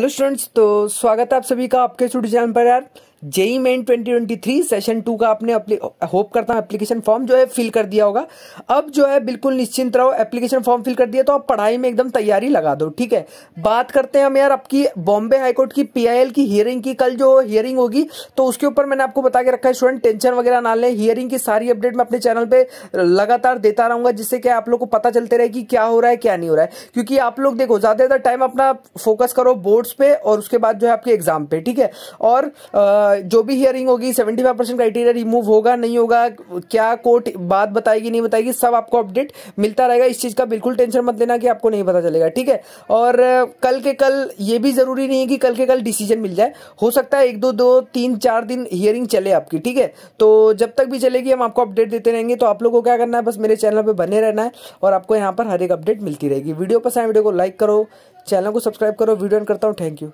hello students तो स्वागत है आप सभी का आपके स्टूडियो चैनल पर यार जेई मेन 2023 सेशन टू का आपने होप करता हूं एप्लीकेशन फॉर्म जो है फिल कर दिया होगा अब जो है बिल्कुल निश्चिंत रहो एप्लीकेशन फॉर्म फिल कर दिया तो आप पढ़ाई में एकदम तैयारी लगा दो ठीक है बात करते हैं हम यार आपकी बॉम्बे हाईकोर्ट की पीआईएल की हियरिंग की कल जो हियरिंग होगी तो उसके ऊपर मैंने आपको बता के रखा है स्टूडेंट टेंशन वगैरह ना ले हियरिंग की सारी अपडेट मैं अपने चैनल पर लगातार देता रहूंगा जिससे कि आप लोग को पता चलते रहे कि क्या हो रहा है क्या नहीं हो रहा है क्योंकि आप लोग देखो ज्यादातर टाइम अपना फोकस करो बोर्ड्स पे और उसके बाद जो है आपके एग्जाम पे ठीक है और जो भी हियरिंग होगी 75 परसेंट क्राइटेरिया रिमूव होगा नहीं होगा क्या कोर्ट बात बताएगी नहीं बताएगी सब आपको अपडेट मिलता रहेगा इस चीज़ का बिल्कुल टेंशन मत लेना कि आपको नहीं पता चलेगा ठीक है और कल के कल ये भी ज़रूरी नहीं है कि कल के कल डिसीजन मिल जाए हो सकता है एक दो दो तीन चार दिन हियरिंग चले आपकी ठीक है तो जब तक भी चलेगी हम आपको अपडेट देते रहेंगे तो आप लोग को क्या करना है बस मेरे चैनल पर बने रहना है और आपको यहाँ पर हर एक अपडेट मिलती रहेगी वीडियो पसंद है वीडियो को लाइक करो चैनल को सब्सक्राइब करो वीडियो करता हूँ थैंक यू